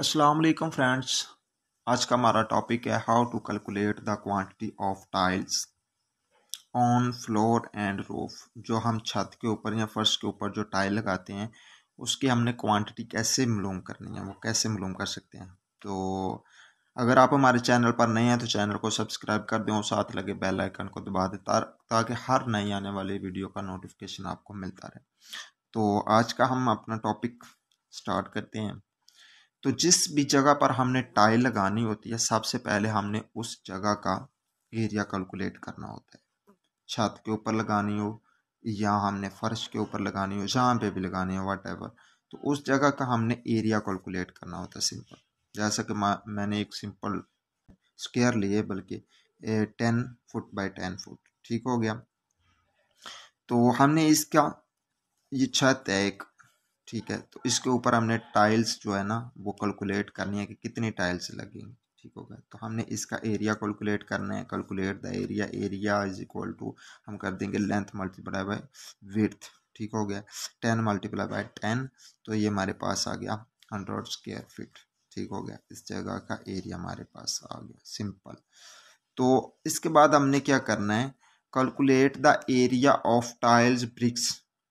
अस्सलाम वालेकुम फ्रेंड्स आज का हमारा टॉपिक है how to calculate the quantity of tiles on floor and roof जो हम छत के ऊपर या फर्श के ऊपर जो टाइल लगाते हैं उसकी हमने क्वांटिटी कैसे मालूम करनी है वो कैसे मालूम कर सकते हैं तो अगर आप हमारे चैनल पर नए हैं तो चैनल को सब्सक्राइब कर दें और साथ लगे बेल आइकन को दबा दें ताकि हर नई आने वाली वीडियो का नोटिफिकेशन आपको मिलता रहे तो आज का हम अपना टॉपिक स्टार्ट करते हैं तो जिस भी जगह पर हमने टाइल लगानी होती है सबसे पहले हमने उस जगह का एरिया कैलकुलेट करना होता है छत के ऊपर लगानी हो या हमने फर्श के ऊपर लगानी हो जहाँ पे भी लगानी हो वाट तो उस जगह का हमने एरिया कैलकुलेट करना होता है सिंपल जैसा कि मैंने एक सिंपल स्केयर लिए बल्कि ten foot by ten foot ठीक हो गया तो हमने इसका ये छत है एक ठीक है तो इसके ऊपर हमने टाइल्स जो है ना वो कैलकुलेट करनी है कि कितनी टाइल्स लगेंगे ठीक हो गया तो हमने इसका एरिया कैलकुलेट करना है calculate the area area is equal to हम कर देंगे लेंथ मल्टीप्लाई बाय विथ ठीक हो गया टेन मल्टीप्लाई बाय टेन तो ये हमारे पास आ गया हंड्रेड स्क्वेयर फीट ठीक हो गया इस जगह का एरिया हमारे पास आ गया सिंपल तो इसके बाद हमने क्या करना है calculate the area of tiles bricks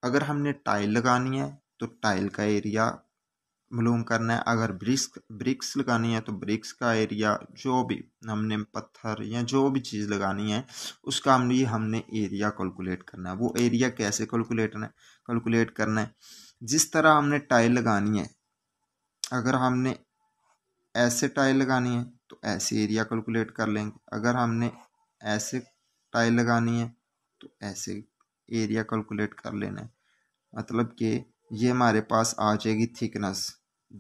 अगर हमने टाइल लगानी है तो टाइल का एरिया मालूम करना है अगर ब्रिक्स ब्रिक्स लगानी है तो ब्रिक्स का एरिया जो भी हमने पत्थर या जो भी चीज़ लगानी है उसका हम भी हमने एरिया कैलकुलेट करना है वो एरिया कैसे कैलकुलेट करना है कैलकुलेट करना है जिस तरह हमने टाइल लगानी है अगर हमने ऐसे टाइल लगानी है तो ऐसे एरिया कैलकुलेट कर लेंगे अगर हमने ऐसे टाइल लगानी है तो ऐसे एरिया कैलकुलेट कर लेना है मतलब कि ये हमारे पास आ जाएगी थिकनेस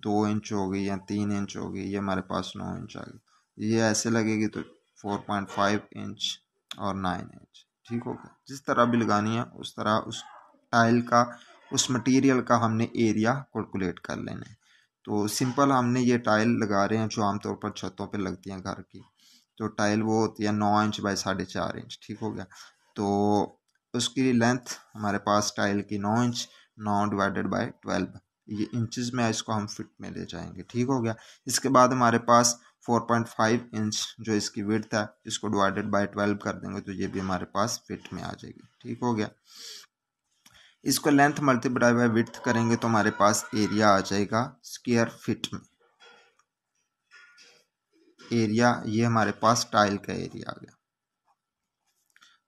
दो इंच होगी या तीन इंच होगी ये हमारे पास नौ इंच आ गई ये ऐसे लगेगी तो फोर पॉइंट फाइव इंच और नाइन इंच ठीक हो गया जिस तरह भी लगानी है उस तरह उस टाइल का उस मटेरियल का हमने एरिया कैलकुलेट कर लेना है तो सिंपल हमने ये टाइल लगा रहे हैं जो आमतौर पर छतों पे लगती हैं घर की तो टाइल वो होती है नौ इंच बाई साढ़े चार इंच ठीक हो गया तो उसकी लेंथ हमारे पास टाइल की नौ इंच नौ डिवाइडेड बाय ट्वेल्व ये इंचज में इसको हम फिट में ले जाएंगे ठीक हो गया इसके बाद हमारे पास फोर पॉइंट फाइव इंच जो इसकी विड्थ है इसको डिवाइडेड बाय ट्वेल्व कर देंगे तो ये भी हमारे पास फिट में आ जाएगी ठीक हो गया इसको लेंथ मल्टीप्लाई बाय विथ करेंगे तो हमारे पास एरिया आ जाएगा स्क्वायर फिट में एरिया ये हमारे पास टाइल का एरिया आ गया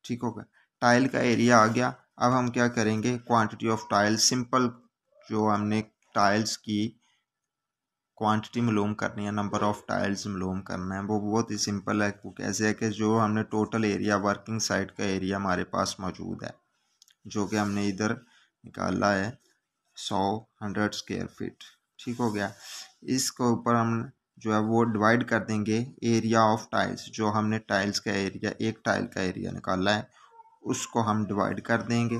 ठीक हो गया टाइल का एरिया आ गया अब हम क्या करेंगे क्वांटिटी ऑफ टाइल्स सिंपल जो हमने टाइल्स की क्वांटिटी मलूम करनी है नंबर ऑफ़ टाइल्स मलूम करना है वो बहुत ही सिंपल है वो कैसे है कि जो हमने टोटल एरिया वर्किंग साइट का एरिया हमारे पास मौजूद है जो कि हमने इधर निकाला है सौ हंड्रेड स्क्वेयर फीट ठीक हो गया इसके ऊपर हम जो है वो डिवाइड कर देंगे एरिया ऑफ टाइल्स जो हमने टाइल्स का एरिया एक टाइल का एरिया निकाला है उसको हम डिवाइड कर देंगे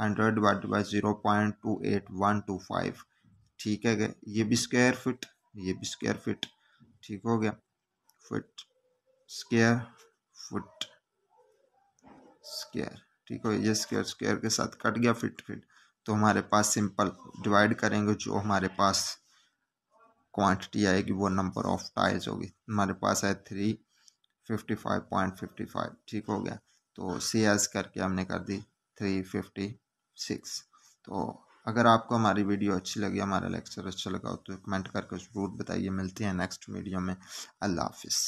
hundred divide by zero point two eight one two five ठीक है ये भी स्क्वायर फिट ये भी स्क्वायर फिट ठीक हो गया फिट स्क्वायर फुट स्क्वायर ठीक हो ये स्क्वायर स्क्वायर के साथ कट गया फिट फिट तो हमारे पास सिंपल डिवाइड करेंगे जो हमारे पास क्वांटिटी आएगी वो नंबर ऑफ टाइल्स होगी हमारे पास है three fifty five point fifty five ठीक हो गया तो सी एस करके हमने कर दी थ्री फिफ्टी सिक्स तो अगर आपको हमारी वीडियो अच्छी लगी हमारा लेक्चर अच्छा लगा हो तो कमेंट करके जरूर बताइए मिलते हैं नेक्स्ट वीडियो में अल्लाह हाफिज़